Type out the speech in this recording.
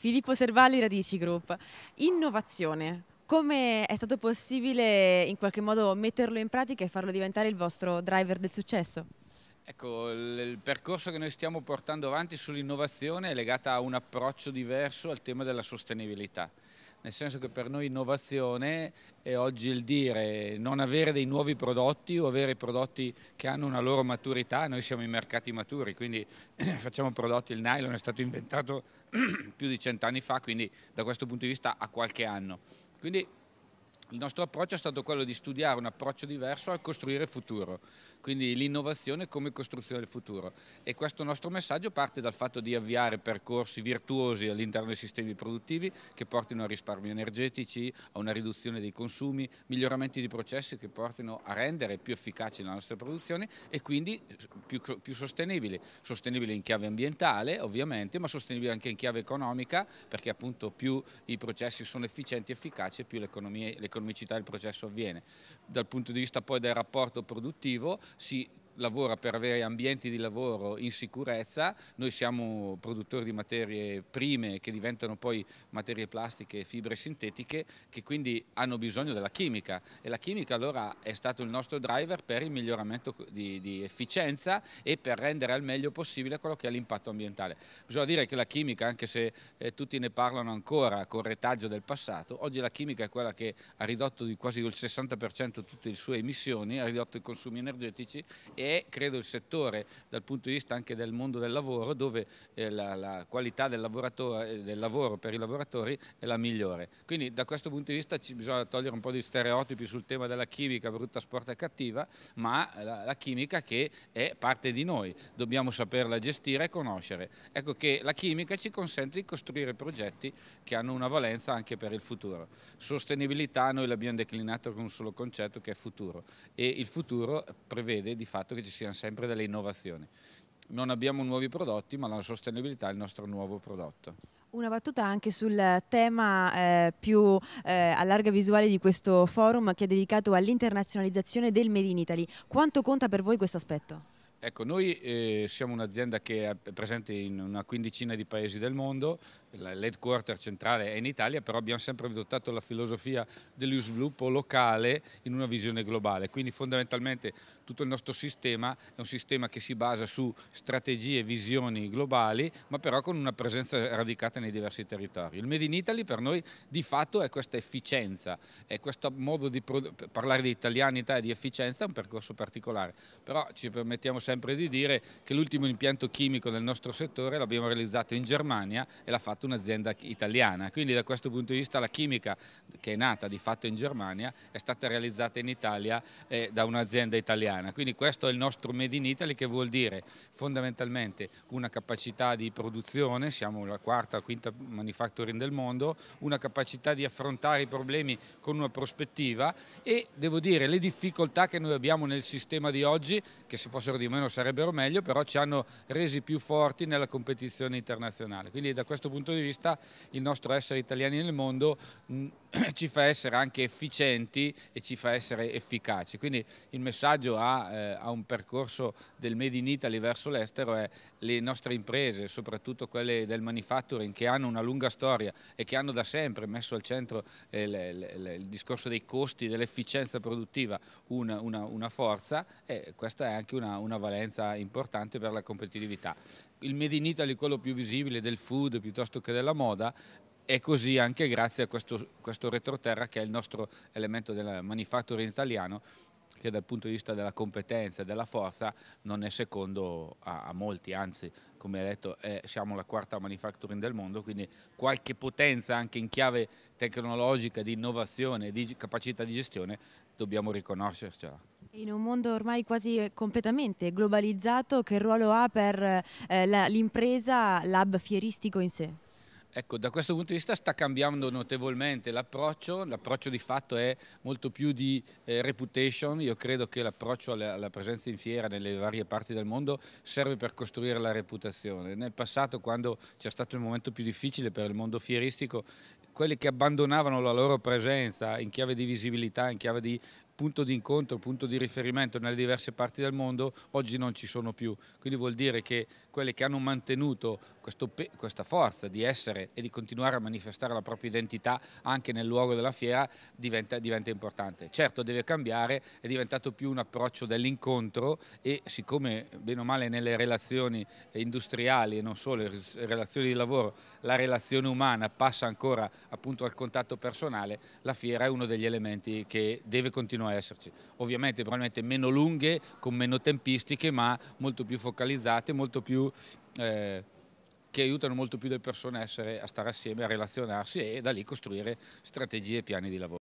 Filippo Servalli, Radici Group. Innovazione, come è stato possibile in qualche modo metterlo in pratica e farlo diventare il vostro driver del successo? Ecco, il percorso che noi stiamo portando avanti sull'innovazione è legato a un approccio diverso al tema della sostenibilità nel senso che per noi innovazione è oggi il dire non avere dei nuovi prodotti o avere prodotti che hanno una loro maturità, noi siamo i mercati maturi, quindi facciamo prodotti, il nylon è stato inventato più di cent'anni fa, quindi da questo punto di vista ha qualche anno. Quindi il nostro approccio è stato quello di studiare un approccio diverso al costruire il futuro, quindi l'innovazione come costruzione del futuro e questo nostro messaggio parte dal fatto di avviare percorsi virtuosi all'interno dei sistemi produttivi che portino a risparmi energetici, a una riduzione dei consumi, miglioramenti di processi che portino a rendere più efficaci la nostra produzione e quindi più, più sostenibili, sostenibile in chiave ambientale ovviamente ma sostenibile anche in chiave economica perché appunto più i processi sono efficienti e efficaci più l'economia economicità del processo avviene. Dal punto di vista poi del rapporto produttivo si lavora per avere ambienti di lavoro in sicurezza, noi siamo produttori di materie prime che diventano poi materie plastiche e fibre sintetiche che quindi hanno bisogno della chimica e la chimica allora è stato il nostro driver per il miglioramento di, di efficienza e per rendere al meglio possibile quello che è l'impatto ambientale. Bisogna dire che la chimica, anche se eh, tutti ne parlano ancora con retaggio del passato, oggi la chimica è quella che ha ridotto di quasi il 60% tutte le sue emissioni, ha ridotto i consumi energetici e è credo il settore dal punto di vista anche del mondo del lavoro dove eh, la, la, qualità del, eh, del, lavoro per i lavoratori è la migliore. Quindi da questo punto di vista ci bisogna togliere un po' di stereotipi sul tema della chimica brutta, sporca e cattiva, ma la, la chimica che è parte di noi, dobbiamo saperla gestire e conoscere. Ecco che la chimica ci consente di costruire progetti che hanno una valenza anche per il futuro. Sostenibilità noi l'abbiamo declinato con un solo concetto che è futuro e il futuro prevede di fatto che che ci siano sempre delle innovazioni. Non abbiamo nuovi prodotti, ma la sostenibilità è il nostro nuovo prodotto. Una battuta anche sul tema eh, più eh, a larga visuale di questo forum che è dedicato all'internazionalizzazione del Made in Italy. Quanto conta per voi questo aspetto? Ecco, noi eh, siamo un'azienda che è presente in una quindicina di paesi del mondo, l'headquarter centrale è in Italia, però abbiamo sempre adottato la filosofia dello sviluppo locale in una visione globale, quindi fondamentalmente tutto il nostro sistema è un sistema che si basa su strategie e visioni globali, ma però con una presenza radicata nei diversi territori. Il Made in Italy per noi di fatto è questa efficienza, è questo modo di parlare di italianità e di efficienza, è un percorso particolare, però ci permettiamo sempre di dire che l'ultimo impianto chimico del nostro settore l'abbiamo realizzato in Germania e l'ha fatto fatto un'azienda italiana, quindi da questo punto di vista la chimica che è nata di fatto in Germania è stata realizzata in Italia eh, da un'azienda italiana, quindi questo è il nostro Made in Italy che vuol dire fondamentalmente una capacità di produzione, siamo la quarta o quinta manufacturing del mondo, una capacità di affrontare i problemi con una prospettiva e devo dire le difficoltà che noi abbiamo nel sistema di oggi, che se fossero di meno sarebbero meglio, però ci hanno resi più forti nella competizione internazionale. Quindi da questo punto punto di vista il nostro essere italiani nel mondo mh, mm, ci fa essere anche efficienti e ci fa essere efficaci. Quindi il messaggio a, eh, a un percorso del Made in Italy verso l'estero è le nostre imprese, soprattutto quelle del manufacturing che hanno una lunga storia e che hanno da sempre messo al centro eh, le, le, le, il discorso dei costi, dell'efficienza produttiva una, una, una forza e questa è anche una, una valenza importante per la competitività il Made in Italy, quello più visibile del food piuttosto che della moda, e così anche grazie a questo, questo retroterra che è il nostro elemento del manufacturing italiano che dal punto di vista della competenza e della forza non è secondo a, a molti, anzi come hai detto eh, siamo la quarta manufacturing del mondo, quindi qualche potenza anche in chiave tecnologica di innovazione, di capacità di gestione dobbiamo riconoscercela. In un mondo ormai quasi eh, completamente globalizzato, che ruolo ha per eh, l'impresa la, l'hub fieristico in sé? Ecco, da questo punto di vista sta cambiando notevolmente l'approccio, l'approccio di fatto è molto più di eh, reputation, io credo che l'approccio alla, alla, presenza in fiera nelle varie parti del mondo serve per costruire la reputazione. Nel passato quando c'è stato il momento più difficile per il mondo fieristico, quelli che abbandonavano la loro presenza in chiave di visibilità, in chiave di punto di incontro, punto di riferimento nelle diverse parti del mondo, oggi non ci sono più. Quindi vuol dire che quelle che hanno mantenuto questo, questa forza di essere e di continuare a manifestare la propria identità anche nel luogo della fiera diventa, diventa importante. Certo deve cambiare, è diventato più un approccio dell'incontro e siccome bene o male nelle relazioni industriali e non solo, le relazioni di lavoro, la relazione umana passa ancora appunto al contatto personale, la fiera è uno degli elementi che deve continuare esserci. Ovviamente probabilmente meno lunghe, con meno tempistiche, ma molto più focalizzate, molto più, eh, che aiutano molto più le persone a, essere, a stare assieme, a relazionarsi e da lì costruire strategie e piani di lavoro.